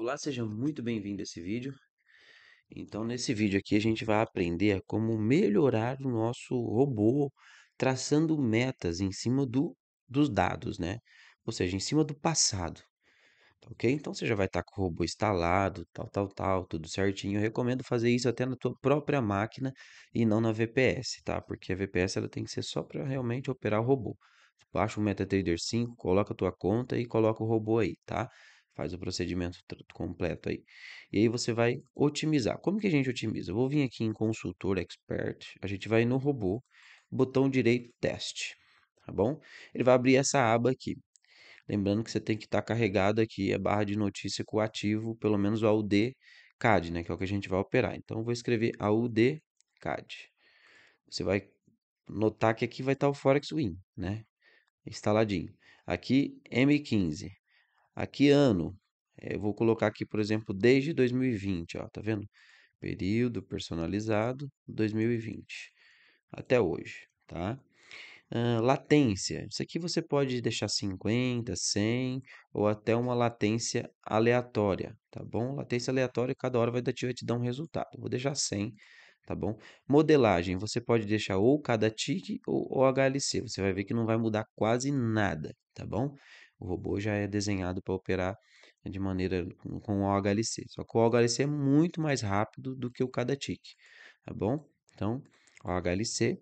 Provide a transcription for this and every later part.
Olá, seja muito bem-vindo a esse vídeo. Então, nesse vídeo aqui a gente vai aprender como melhorar o nosso robô traçando metas em cima do, dos dados, né? Ou seja, em cima do passado, tá ok? Então, você já vai estar com o robô instalado, tal, tal, tal, tudo certinho. Eu recomendo fazer isso até na tua própria máquina e não na VPS, tá? Porque a VPS ela tem que ser só para realmente operar o robô. Baixa o MetaTrader 5, coloca a tua conta e coloca o robô aí, tá? faz o procedimento completo aí. E aí você vai otimizar. Como que a gente otimiza? Eu vou vir aqui em consultor expert, a gente vai no robô, botão direito teste, tá bom? Ele vai abrir essa aba aqui. Lembrando que você tem que estar tá carregado aqui a barra de notícia com ativo, pelo menos o AUD CAD, né, que é o que a gente vai operar. Então eu vou escrever AUD CAD. Você vai notar que aqui vai estar tá o Forex Win, né? Instaladinho. Aqui M15, Aqui ano? Eh, eu vou colocar aqui, por exemplo, desde 2020, ó, tá vendo? Período personalizado 2020 até hoje, tá? Uh, latência. Isso aqui você pode deixar 50, 100 ou até uma latência aleatória, tá bom? Latência aleatória, cada hora vai te, vai te dar um resultado. Vou deixar 100, tá bom? Modelagem, você pode deixar ou cada tique ou, ou HLC. Você vai ver que não vai mudar quase nada, tá bom? O robô já é desenhado para operar de maneira com o HLC. Só que o HLC é muito mais rápido do que o cada tique, tá bom? Então, OHLC, HLC,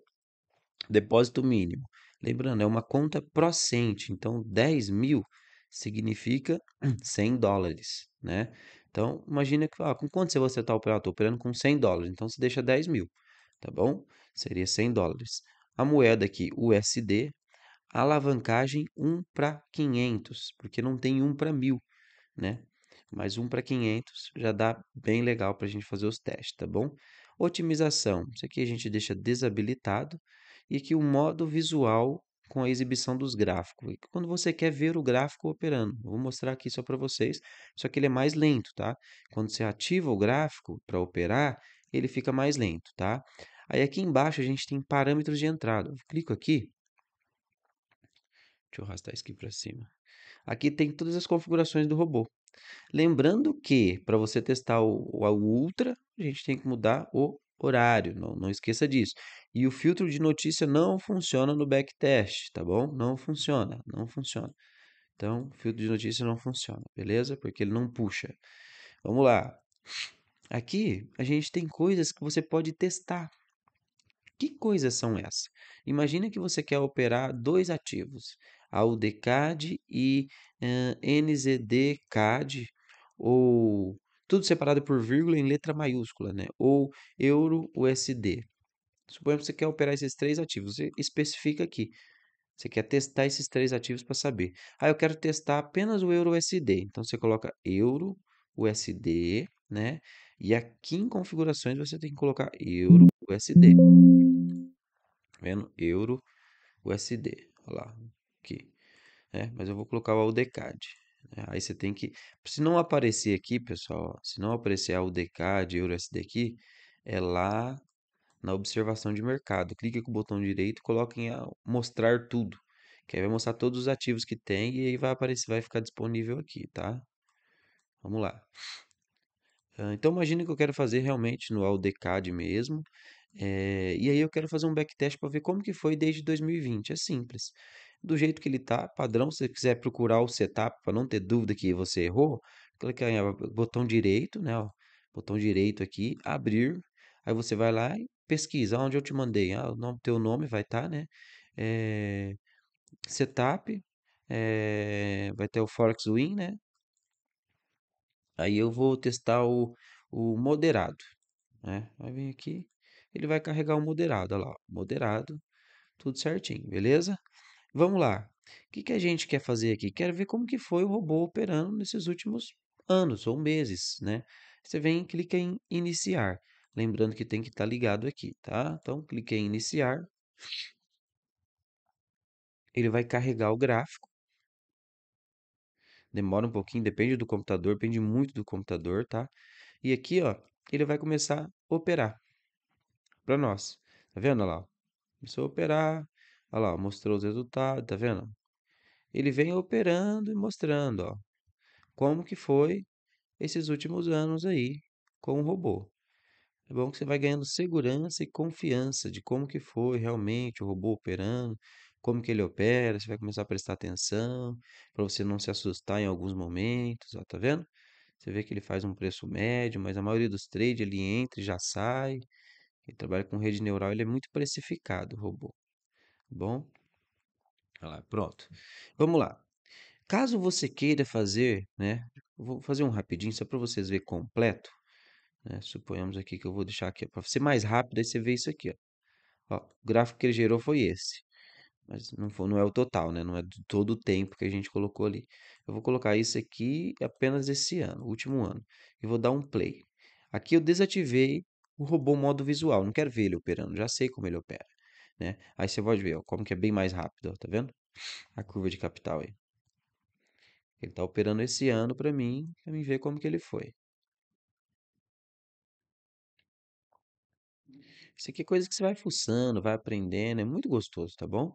depósito mínimo. Lembrando, é uma conta procente, então 10 mil significa 100 dólares, né? Então, imagina que ah, com quanto você está operando? Estou operando com 100 dólares, então você deixa 10 mil, tá bom? Seria 100 dólares. A moeda aqui, USD, alavancagem 1 para 500, porque não tem 1 para 1000, né? Mas 1 para 500 já dá bem legal para a gente fazer os testes, tá bom? Otimização, isso aqui a gente deixa desabilitado. E aqui o modo visual com a exibição dos gráficos. Quando você quer ver o gráfico operando, vou mostrar aqui só para vocês, só que ele é mais lento, tá? Quando você ativa o gráfico para operar, ele fica mais lento, tá? Aí aqui embaixo a gente tem parâmetros de entrada. Eu clico aqui, Deixa eu arrastar isso aqui para cima. Aqui tem todas as configurações do robô. Lembrando que, para você testar o, o Ultra, a gente tem que mudar o horário, não, não esqueça disso. E o filtro de notícia não funciona no backtest, tá bom? Não funciona, não funciona. Então, o filtro de notícia não funciona, beleza? Porque ele não puxa. Vamos lá. Aqui a gente tem coisas que você pode testar. Que coisas são essas? Imagina que você quer operar dois ativos. AUDCAD e uh, eh, NZDCAD, ou tudo separado por vírgula em letra maiúscula, né? ou Euro USD. Suponhamos que você quer operar esses três ativos, você especifica aqui. Você quer testar esses três ativos para saber. Ah, eu quero testar apenas o Euro USD. Então você coloca Euro USD, né? E aqui em configurações você tem que colocar Euro USD. Tá vendo? Euro USD. Olha lá aqui. Né? Mas eu vou colocar o AuDCAD. Né? Aí você tem que... Se não aparecer aqui, pessoal, se não aparecer AuDCAD, USD aqui, é lá na observação de mercado. Clique com o botão direito, coloca em ah, mostrar tudo. Que aí vai mostrar todos os ativos que tem e aí vai aparecer, vai ficar disponível aqui, tá? Vamos lá. Ah, então imagine que eu quero fazer realmente no AuDCAD mesmo. É, e aí eu quero fazer um backtest para ver como que foi desde 2020. É simples do jeito que ele tá, padrão. Se você quiser procurar o setup para não ter dúvida que você errou, clica no ah, botão direito, né? Ó, botão direito aqui, abrir. Aí você vai lá e pesquisa ah, onde eu te mandei. Ah, o nome, teu nome vai estar, tá, né? É, setup. É, vai ter o Forex Win, né? Aí eu vou testar o, o moderado, né? Vai vir aqui, ele vai carregar o moderado, olha lá, moderado, tudo certinho, beleza? Vamos lá. O que, que a gente quer fazer aqui? Quero ver como que foi o robô operando nesses últimos anos ou meses, né? Você vem e clica em iniciar. Lembrando que tem que estar tá ligado aqui, tá? Então, clique em iniciar. Ele vai carregar o gráfico. Demora um pouquinho, depende do computador, depende muito do computador, tá? E aqui, ó, ele vai começar a operar para nós. Tá vendo lá? Começou a operar, Olha lá, mostrou os resultados, tá vendo? Ele vem operando e mostrando, ó, como que foi esses últimos anos aí com o robô. É bom que você vai ganhando segurança e confiança de como que foi realmente o robô operando, como que ele opera, você vai começar a prestar atenção, para você não se assustar em alguns momentos, ó, tá vendo? Você vê que ele faz um preço médio, mas a maioria dos trades ele entra e já sai. Ele trabalha com rede neural, ele é muito precificado, o robô. Tá bom? Olha lá, pronto. Vamos lá. Caso você queira fazer, né? Vou fazer um rapidinho só para vocês verem completo. Né? Suponhamos aqui que eu vou deixar aqui para ser mais rápido, aí você vê isso aqui. Ó. ó. o gráfico que ele gerou foi esse. Mas não, foi, não é o total, né? Não é todo o tempo que a gente colocou ali. Eu vou colocar isso aqui apenas esse ano, último ano. E vou dar um play. Aqui eu desativei o robô modo visual. Não quero ver ele operando, já sei como ele opera né? Aí você pode ver, ó, como que é bem mais rápido, ó, tá vendo? A curva de capital aí. Ele tá operando esse ano para mim, para mim ver como que ele foi. Isso aqui é coisa que você vai fuçando, vai aprendendo, é muito gostoso, tá bom?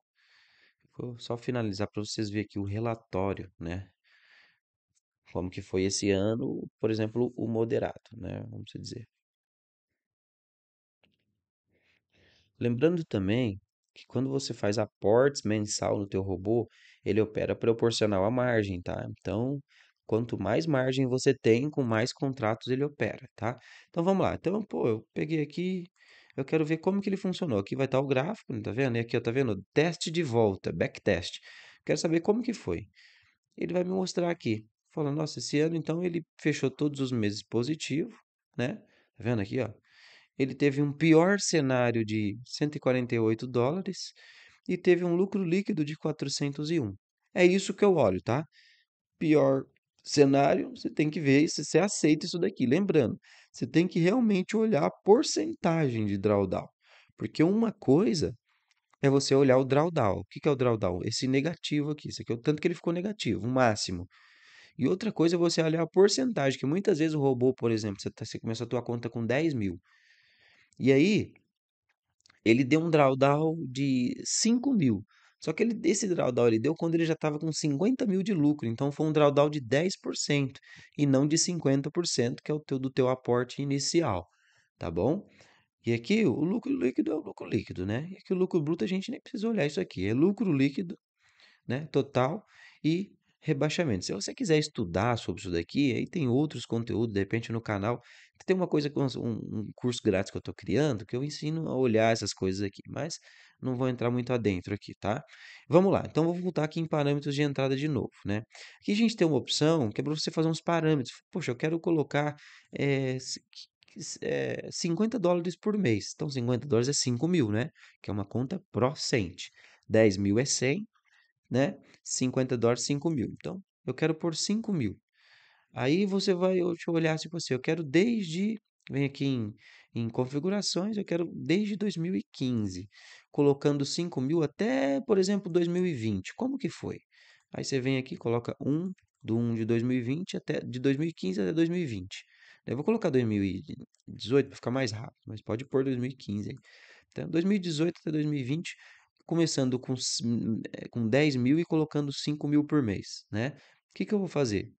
Vou só finalizar para vocês verem aqui o relatório, né? Como que foi esse ano, por exemplo, o moderado, né? Vamos dizer. Lembrando também que quando você faz aportes mensal no teu robô, ele opera proporcional à margem, tá? Então, quanto mais margem você tem, com mais contratos ele opera, tá? Então vamos lá. Então, pô, eu peguei aqui, eu quero ver como que ele funcionou. Aqui vai estar o gráfico, tá vendo? E aqui, ó, tá vendo? Teste de volta, backtest. Quero saber como que foi. Ele vai me mostrar aqui. Falando, nossa, esse ano então ele fechou todos os meses positivo, né? Tá vendo aqui, ó? ele teve um pior cenário de 148 dólares e teve um lucro líquido de 401. É isso que eu olho, tá? Pior cenário, você tem que ver se você aceita isso daqui. Lembrando, você tem que realmente olhar a porcentagem de drawdown. Porque uma coisa é você olhar o drawdown. O que é o drawdown? Esse negativo aqui. Isso aqui é o tanto que ele ficou negativo, o máximo. E outra coisa é você olhar a porcentagem, que muitas vezes o robô, por exemplo, você, tá, você começa a tua conta com 10 mil. E aí, ele deu um drawdown de 5 mil. Só que ele, esse drawdown ele deu quando ele já estava com 50 mil de lucro. Então foi um drawdown de 10% e não de 50%, que é o teu, do teu aporte inicial. Tá bom? E aqui o lucro líquido é o lucro líquido, né? E aqui o lucro bruto a gente nem precisa olhar isso aqui. É lucro líquido né, total e rebaixamento. Se você quiser estudar sobre isso daqui, aí tem outros conteúdos, de repente no canal, tem uma coisa, um, um curso grátis que eu estou criando, que eu ensino a olhar essas coisas aqui, mas não vou entrar muito adentro aqui, tá? Vamos lá, então vou voltar aqui em parâmetros de entrada de novo, né? Aqui a gente tem uma opção que é para você fazer uns parâmetros. Poxa, eu quero colocar é, é, 50 dólares por mês. Então, 50 dólares é 5 mil, né? Que é uma conta pró 10 mil é 100, né? 50 dólares, 5 mil. Então, eu quero por 5 mil. Aí você vai deixa eu olhar, se assim, eu quero desde, vem aqui em, em configurações, eu quero desde 2015, colocando 5 mil até, por exemplo, 2020. Como que foi? Aí você vem aqui, coloca 1, do 1 de 2020 até, de 2015 até 2020. Eu vou colocar 2018 para ficar mais rápido, mas pode pôr 2015 aí. Então, 2018 até 2020, começando com, hum, eh, com 10 mil e colocando 5 mil por mês, né? O que, que eu vou fazer?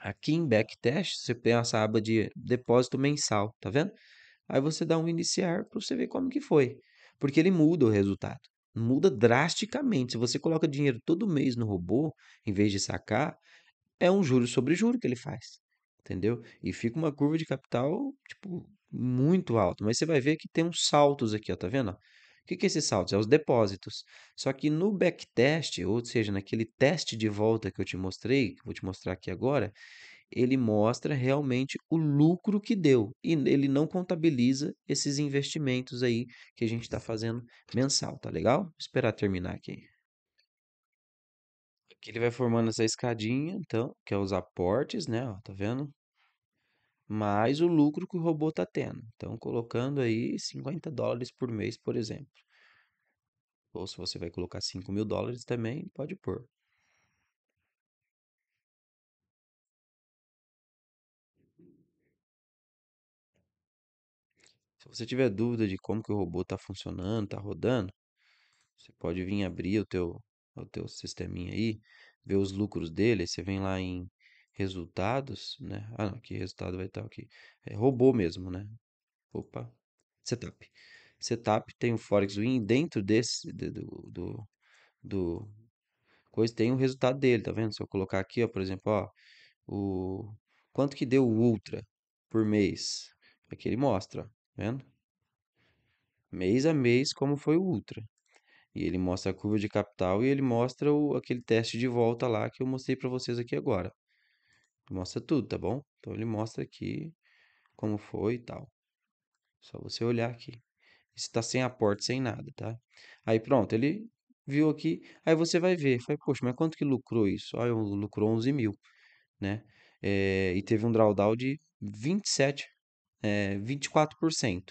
Aqui em Backtest, você tem essa aba de depósito mensal, tá vendo? Aí você dá um iniciar para você ver como que foi. Porque ele muda o resultado. Muda drasticamente. Se você coloca dinheiro todo mês no robô, em vez de sacar, é um juro sobre juro que ele faz. Entendeu? E fica uma curva de capital, tipo, muito alta. Mas você vai ver que tem uns saltos aqui, ó, tá vendo? que, que é esse saltos? É os depósitos. Só que no backtest, ou seja, naquele teste de volta que eu te mostrei, que vou te mostrar aqui agora, ele mostra realmente o lucro que deu e ele não contabiliza esses investimentos aí que a gente está fazendo mensal, tá legal? Vou esperar terminar aqui. Aqui ele vai formando essa escadinha, então, que é os aportes, né? Ó, tá vendo? mais o lucro que o robô está tendo. Então, colocando aí 50 dólares por mês, por exemplo. Ou se você vai colocar 5 mil dólares também, pode pôr. Se você tiver dúvida de como que o robô está funcionando, está rodando, você pode vir abrir o teu, o teu sisteminha aí, ver os lucros dele, você vem lá em resultados, né? Ah, não, que resultado vai estar aqui. É robô mesmo, né? Opa, setup. Setup tem o Forex Win dentro desse, do, do, do coisa, tem o resultado dele, tá vendo? Se eu colocar aqui, ó, por exemplo, ó, o quanto que deu o Ultra por mês. Aqui ele mostra, tá vendo? Mês a mês como foi o Ultra. E ele mostra a curva de capital e ele mostra o, aquele teste de volta lá que eu mostrei para vocês aqui agora. Mostra tudo, tá bom? Então ele mostra aqui como foi e tal. Só você olhar aqui. Está sem aporte, sem nada, tá? Aí pronto, ele viu aqui. Aí você vai ver, fala, poxa, mas quanto que lucrou isso? Ah, lucrou 11 mil, né? É, e teve um drawdown de 27, é, 24%.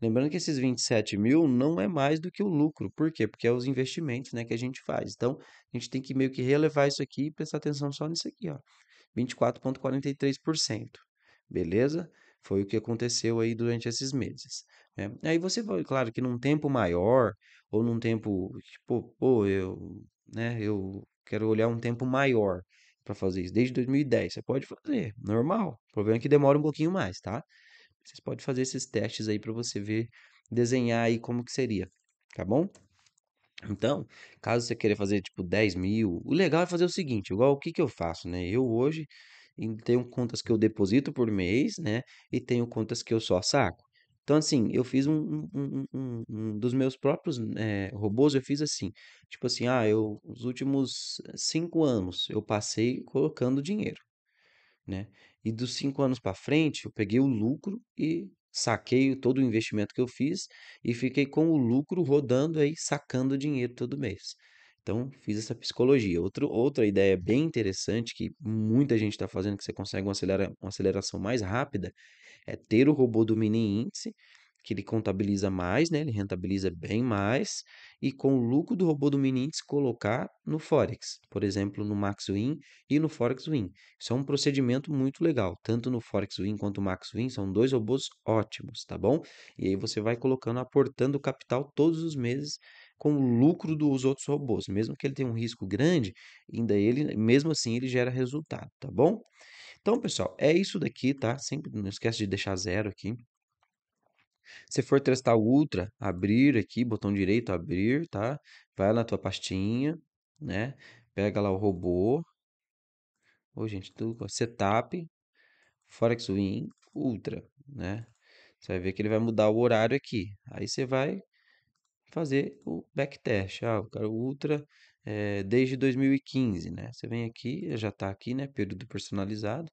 Lembrando que esses 27 mil não é mais do que o lucro. Por quê? Porque é os investimentos né, que a gente faz. Então, a gente tem que meio que relevar isso aqui e prestar atenção só nisso aqui. Ó. 24,43%. Beleza? Foi o que aconteceu aí durante esses meses. Né? Aí você claro que num tempo maior, ou num tempo, tipo, pô, eu, né, eu quero olhar um tempo maior para fazer isso, desde 2010, você pode fazer, normal. O problema é que demora um pouquinho mais, tá? Vocês podem fazer esses testes aí para você ver, desenhar aí como que seria, tá bom? Então, caso você queira fazer tipo 10 mil, o legal é fazer o seguinte, igual o que, que eu faço, né? Eu hoje tenho contas que eu deposito por mês, né? E tenho contas que eu só saco. Então, assim, eu fiz um, um, um, um dos meus próprios é, robôs, eu fiz assim. Tipo assim, ah, eu, os últimos cinco anos eu passei colocando dinheiro, né? E dos cinco anos para frente, eu peguei o lucro e saquei todo o investimento que eu fiz e fiquei com o lucro rodando aí, sacando dinheiro todo mês. Então, fiz essa psicologia. Outro, outra ideia bem interessante que muita gente está fazendo, que você consegue uma, acelera, uma aceleração mais rápida, é ter o robô do mini índice que ele contabiliza mais, né? Ele rentabiliza bem mais e com o lucro do robô do Minintes colocar no Forex, por exemplo, no MaxWin e no ForexWin. Isso é um procedimento muito legal, tanto no ForexWin quanto no MaxWin, são dois robôs ótimos, tá bom? E aí você vai colocando, aportando capital todos os meses com o lucro dos outros robôs, mesmo que ele tenha um risco grande, ainda ele, mesmo assim, ele gera resultado, tá bom? Então, pessoal, é isso daqui, tá? Sempre não esquece de deixar zero aqui. Se for testar o Ultra, abrir aqui, botão direito, abrir, tá? Vai na tua pastinha, né? Pega lá o robô. Ô, gente, tudo setup, Forex Win, Ultra, né? Você vai ver que ele vai mudar o horário aqui. Aí você vai fazer o backtest. Ah, o cara Ultra é, desde 2015, né? Você vem aqui, já tá aqui, né? Período personalizado,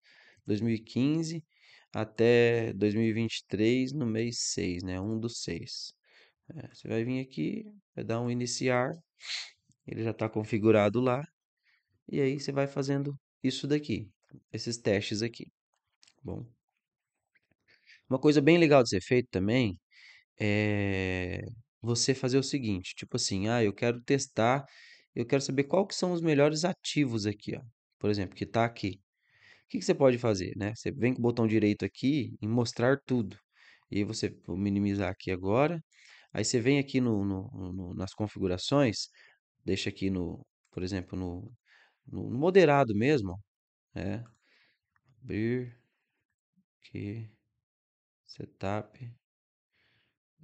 2015 até 2023, no mês 6, né? um dos 6. É, você vai vir aqui, vai dar um iniciar, ele já está configurado lá, e aí você vai fazendo isso daqui, esses testes aqui. Bom, uma coisa bem legal de ser feito também é você fazer o seguinte, tipo assim, ah, eu quero testar, eu quero saber qual que são os melhores ativos aqui, ó. Por exemplo, que está aqui que, que você pode fazer, né? Você vem com o botão direito aqui em mostrar tudo. E aí você, vou minimizar aqui agora. Aí você vem aqui no, no, no nas configurações, deixa aqui no, por exemplo, no, no moderado mesmo, né? Abrir aqui, setup,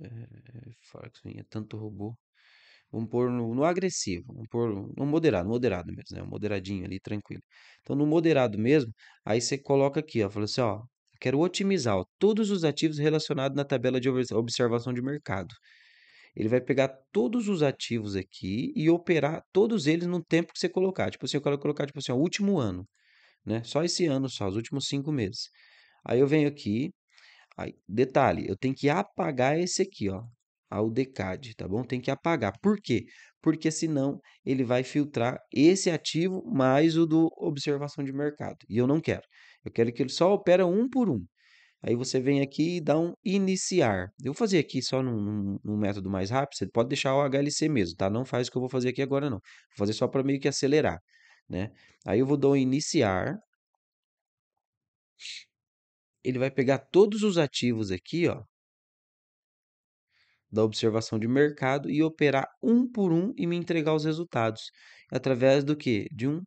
é, Forex, tanto robô. Vamos pôr no, no, agressivo, vamos pôr no moderado, moderado mesmo, né? Um moderadinho ali, tranquilo. Então, no moderado mesmo, aí você coloca aqui, ó, fala assim, ó, quero otimizar ó, todos os ativos relacionados na tabela de observação de mercado. Ele vai pegar todos os ativos aqui e operar todos eles no tempo que você colocar. Tipo assim, eu quero colocar, tipo assim, ó, último ano, né? Só esse ano só, os últimos cinco meses. Aí eu venho aqui, aí, detalhe, eu tenho que apagar esse aqui, ó, ao DECAD, tá bom? Tem que apagar. Por quê? Porque senão ele vai filtrar esse ativo mais o do observação de mercado. E eu não quero. Eu quero que ele só opera um por um. Aí você vem aqui e dá um iniciar. Eu vou fazer aqui só num, num método mais rápido. Você pode deixar o HLC mesmo, tá? Não faz o que eu vou fazer aqui agora, não. Vou fazer só para meio que acelerar, né? Aí eu vou dar um iniciar. Ele vai pegar todos os ativos aqui, ó, da observação de mercado e operar um por um e me entregar os resultados através do que? De um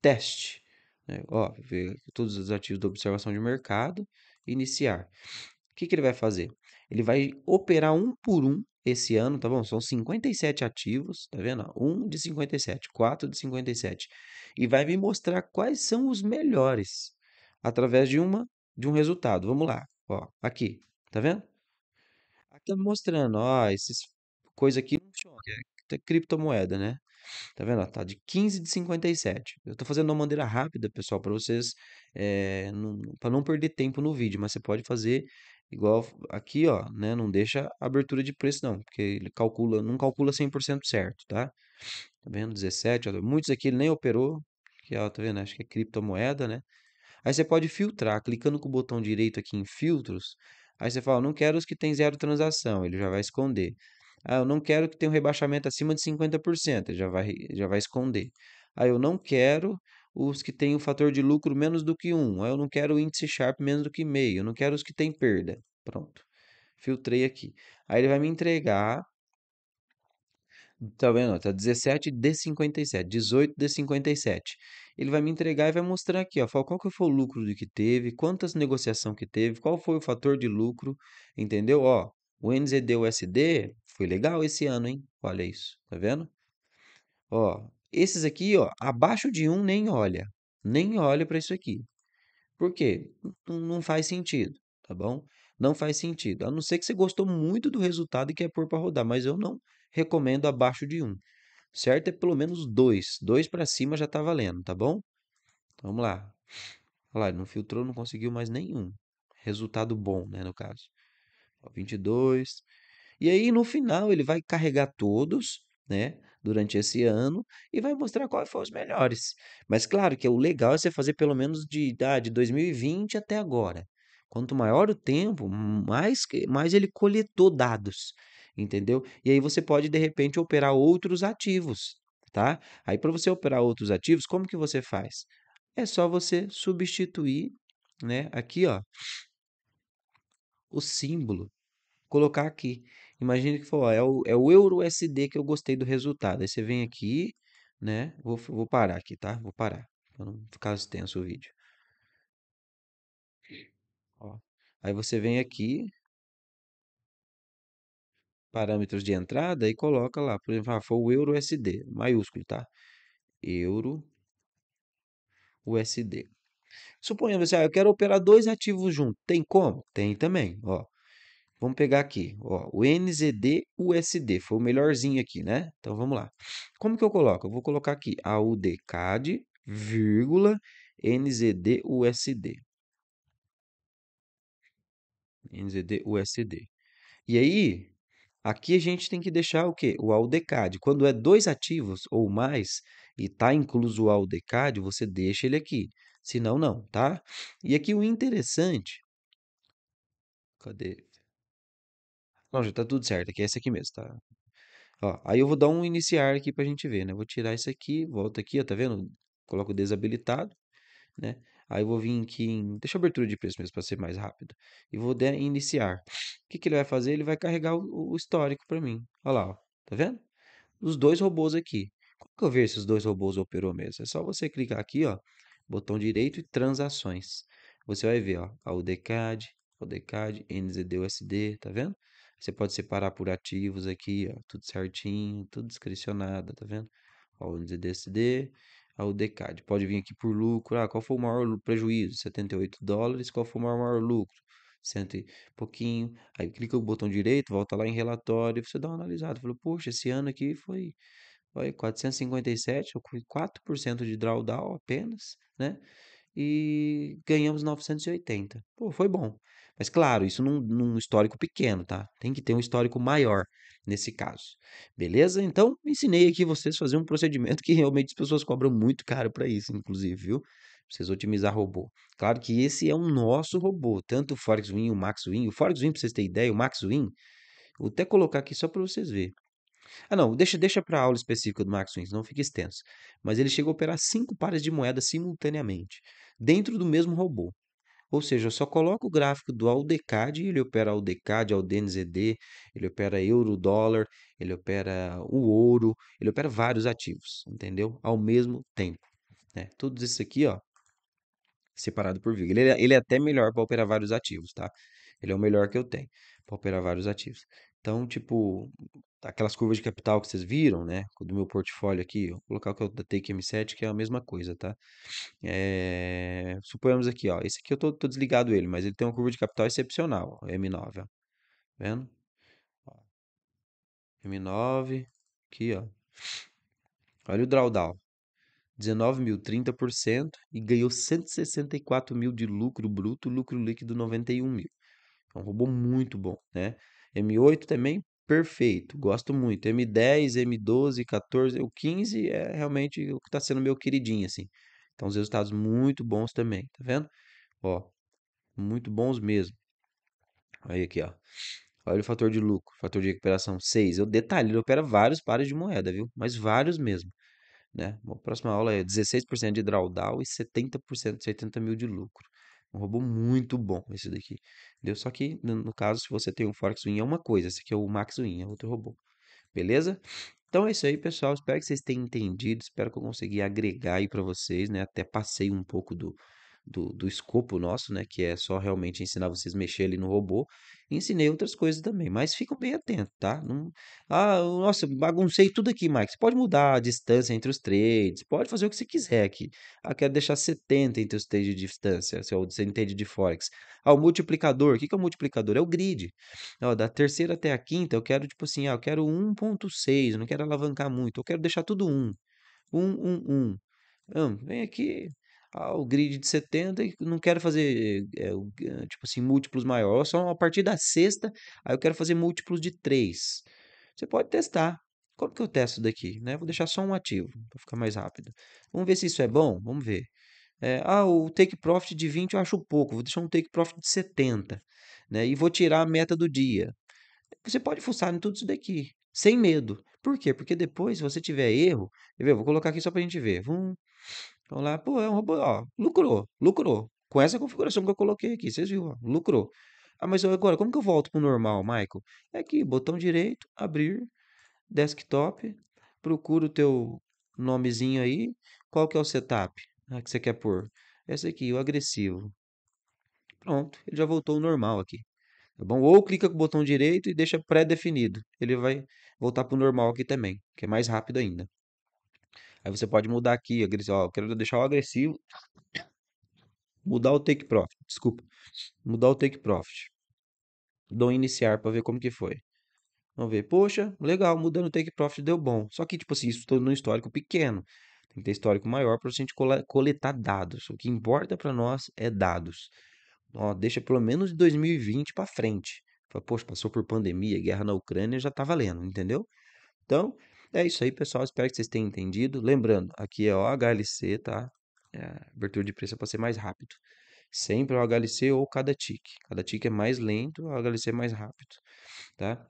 teste. Né? Ó, ver todos os ativos da observação de mercado, iniciar. O que, que ele vai fazer? Ele vai operar um por um esse ano, tá bom? São 57 ativos, tá vendo? um de 57, quatro de 57. E vai me mostrar quais são os melhores através de uma de um resultado. Vamos lá, ó, aqui, tá vendo? tá mostrando, ó, esses coisa aqui é, é criptomoeda, né? Tá vendo? tá de 15 de 57. Eu tô fazendo de uma maneira rápida, pessoal, para vocês é, eh, para não perder tempo no vídeo, mas você pode fazer igual aqui, ó, né? Não deixa abertura de preço não, porque ele calcula, não calcula 100% certo, tá? Tá vendo? 17, ó, muitos aqui ele nem operou, que é, ó, tá vendo? Acho que é criptomoeda, né? Aí você pode filtrar, clicando com o botão direito aqui em filtros, Aí você fala, não quero os que tem zero transação, ele já vai esconder. Ah, eu não quero que tenha um rebaixamento acima de 50%, ele já vai, já vai esconder. Ah, eu não quero os que têm o um fator de lucro menos do que 1. Ah, eu não quero o índice Sharp menos do que meio. Eu não quero os que têm perda. Pronto. Filtrei aqui. Aí ele vai me entregar Tá vendo? Tá 17 de 57, 18 de 57. Ele vai me entregar e vai mostrar aqui, ó, qual que foi o lucro do que teve, quantas negociação que teve, qual foi o fator de lucro, entendeu? Ó, o NZD USD foi legal esse ano, hein? Olha isso, tá vendo? Ó, esses aqui, ó, abaixo de um, nem olha, nem olha para isso aqui. Por quê? Não faz sentido, tá bom? Não faz sentido. A não ser que você gostou muito do resultado e quer pôr para rodar, mas eu não recomendo abaixo de 1. Certo é pelo menos 2. 2 para cima já está valendo, tá bom? Então, vamos lá. Olha lá, não filtrou, não conseguiu mais nenhum. Resultado bom, né, no caso. 22. E aí, no final, ele vai carregar todos, né? Durante esse ano e vai mostrar quais foram os melhores. Mas claro que é o legal é você fazer pelo menos de, ah, de 2020 até agora. Quanto maior o tempo, mais, mais ele coletou dados entendeu? E aí você pode de repente operar outros ativos, tá? Aí para você operar outros ativos, como que você faz? É só você substituir, né, aqui, ó, o símbolo, colocar aqui. Imagina que for, ó, é o, é o euro USD que eu gostei do resultado. Aí você vem aqui, né? Vou, vou parar aqui, tá? Vou parar, para não ficar extenso o vídeo. Ó. Aí você vem aqui, parâmetros de entrada e coloca lá, por exemplo, ah, foi o euro USD, maiúsculo, tá? Euro USD. Suponhamos, assim, ah, eu quero operar dois ativos juntos. Tem como? Tem também, ó. Vamos pegar aqui, ó, o NZD USD, foi o melhorzinho aqui, né? Então vamos lá. Como que eu coloco? Eu vou colocar aqui AUDCAD, vírgula, NZD USD. NZD USD. E aí, Aqui a gente tem que deixar o quê? O AUDECAD. Quando é dois ativos ou mais e está incluso o AUDECAD, você deixa ele aqui. Se não, não, tá? E aqui o interessante... Cadê? Não, já está tudo certo. Aqui é esse aqui mesmo, tá? Ó, aí eu vou dar um iniciar aqui para a gente ver, né? Vou tirar isso aqui, volta aqui, ó, tá vendo? Coloco desabilitado, né? Aí eu vou vir aqui em. Deixa a abertura de preço mesmo para ser mais rápido. E vou iniciar. O que, que ele vai fazer? Ele vai carregar o, o histórico para mim. Olha lá, ó. tá vendo? Os dois robôs aqui. Como que eu vejo se os dois robôs operou mesmo? É só você clicar aqui, ó, botão direito e transações. Você vai ver, ó, a UDCAD, UDCAD, NZDUSD, tá vendo? Você pode separar por ativos aqui, ó, tudo certinho, tudo discricionado, tá vendo? Ó, NZDSD, ao DCAD. Pode vir aqui por lucro. Ah, qual foi o maior prejuízo? 78 dólares. Qual foi o maior, maior lucro? Cento e pouquinho. Aí clica o botão direito, volta lá em relatório. Você dá uma analisada. Falou, poxa, esse ano aqui foi, foi 457, 4% de drawdown apenas, né? e ganhamos 980. Pô, foi bom. Mas claro, isso num, num histórico pequeno, tá? Tem que ter um histórico maior nesse caso. Beleza? Então, ensinei aqui vocês a fazer um procedimento que realmente as pessoas cobram muito caro para isso, inclusive, viu? vocês otimizar robô. Claro que esse é um nosso robô, tanto o ForexWin, o Max Win. O Win, para vocês terem ideia, o Max Win, vou até colocar aqui só para vocês verem. Ah, não, deixa, deixa para a aula específica do Max MaxWin, não fica extenso. Mas ele chega a operar cinco pares de moedas simultaneamente dentro do mesmo robô. Ou seja, eu só coloco o gráfico do AuDCAD, ele opera AUDECAD, AuDNZD, ele opera euro, dólar, ele opera o ouro, ele opera vários ativos, entendeu? Ao mesmo tempo. Né? Tudo isso aqui, ó, separado por vírgula. Ele, é, ele é até melhor para operar vários ativos, tá? Ele é o melhor que eu tenho para operar vários ativos. Então, tipo, aquelas curvas de capital que vocês viram, né? Do meu portfólio aqui, vou colocar o que é o da Take M7, que é a mesma coisa, tá? É, suponhamos aqui, ó. Esse aqui eu tô, tô, desligado ele, mas ele tem uma curva de capital excepcional, ó, M9, ó. Tá vendo? Ó, M9, aqui, ó. Olha o drawdown. 19 mil, 30% e ganhou 164 mil de lucro bruto, lucro líquido 91 mil. É um robô muito bom, né? M8 também, perfeito, gosto muito. M10, M12, 14, o 15 é realmente o que está sendo meu queridinho, assim. Então, os resultados muito bons também, tá vendo? Ó, muito bons mesmo. Aí aqui, ó. Olha o fator de lucro, fator de recuperação 6. Eu detalhei, ele opera vários pares de moeda, viu? Mas vários mesmo. Né? Bom, próxima aula é 16% de drawdown e 70%, 70 mil de lucro. Um robô muito bom esse daqui. Entendeu? Só que, no caso, se você tem um Forex Win é uma coisa. Esse aqui é o Max Win, é outro robô. Beleza? Então é isso aí, pessoal. Espero que vocês tenham entendido. Espero que eu consegui agregar aí para vocês, né? Até passei um pouco do, do, do escopo nosso, né? Que é só realmente ensinar vocês a mexer ali no robô. Ensinei outras coisas também, mas fiquem bem atento, tá? Não... Ah, nossa, baguncei tudo aqui, Mike. Você pode mudar a distância entre os trades, pode fazer o que você quiser aqui. Ah, quero deixar 70 entre os trades de distância, se você entende de Forex. Ah, o multiplicador, o que é o multiplicador? É o grid. Ó, da terceira até a quinta, eu quero, tipo assim, ah, eu quero 1.6, não quero alavancar muito, eu quero deixar tudo 1. 1, 1, 1. Ah, vem aqui, ah, o grid de 70 e não quero fazer, é, tipo assim, múltiplos maiores. Só a partir da sexta, aí eu quero fazer múltiplos de 3. Você pode testar. Como que eu testo daqui? Né? Vou deixar só um ativo, para ficar mais rápido. Vamos ver se isso é bom? Vamos ver. É, ah, o take profit de 20 eu acho pouco. Vou deixar um take profit de 70. Né? E vou tirar a meta do dia. Você pode fuçar em tudo isso daqui, sem medo. Por quê? Porque depois, se você tiver erro... Eu vou colocar aqui só para a gente ver. Vamos... Então lá, pô, é um robô, ó, lucrou, lucrou. Com essa configuração que eu coloquei aqui, vocês viram, ó, lucrou. Ah, mas agora, como que eu volto pro normal, Michael? É aqui, botão direito, abrir, desktop, procura o teu nomezinho aí, qual que é o setup né, que você quer pôr? Esse aqui, o agressivo. Pronto, ele já voltou ao normal aqui. Tá bom? Ou clica com o botão direito e deixa pré-definido. Ele vai voltar para o normal aqui também, que é mais rápido ainda. Aí você pode mudar aqui, ó, eu quero deixar o agressivo, mudar o take profit, desculpa, mudar o take profit. Dou iniciar para ver como que foi. Vamos ver, poxa, legal, mudando o take profit deu bom. Só que, tipo assim, isso tudo tá no histórico pequeno. Tem que ter histórico maior para a gente coletar dados. O que importa para nós é dados. Ó, deixa pelo menos de 2020 para frente. poxa, passou por pandemia, guerra na Ucrânia, já tá valendo, entendeu? Então, é isso aí, pessoal. Espero que vocês tenham entendido. Lembrando, aqui é o HLC, tá? É, abertura de preço é para ser mais rápido. Sempre é o HLC ou cada tique. Cada tique é mais lento, o HLC é mais rápido, tá?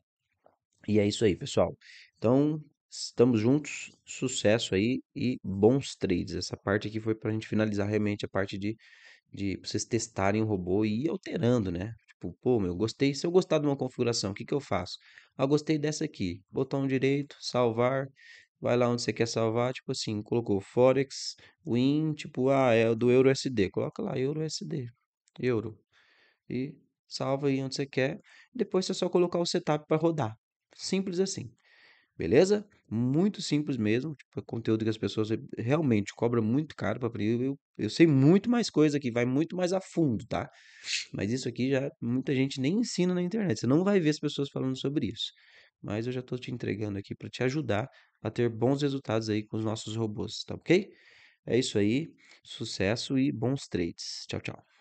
E é isso aí, pessoal. Então, estamos juntos. Sucesso aí e bons trades. Essa parte aqui foi para a gente finalizar realmente a parte de, de vocês testarem o robô e ir alterando, né? Tipo, pô, meu, gostei. Se eu gostar de uma configuração, o que, que eu faço? Ah, gostei dessa aqui. Botão direito, salvar. Vai lá onde você quer salvar. Tipo assim, colocou Forex, Win, tipo, ah, é do Euro USD. Coloca lá, Euro USD. Euro. E salva aí onde você quer. Depois é só colocar o setup para rodar. Simples assim. Beleza? muito simples mesmo, tipo, é conteúdo que as pessoas eh, realmente cobram muito caro para aprender. Eu, eu sei muito mais coisa que vai muito mais a fundo, tá? Mas isso aqui já muita gente nem ensina na internet. Você não vai ver as pessoas falando sobre isso. Mas eu já estou te entregando aqui para te ajudar a ter bons resultados aí com os nossos robôs, tá OK? É isso aí. Sucesso e bons trades. Tchau, tchau.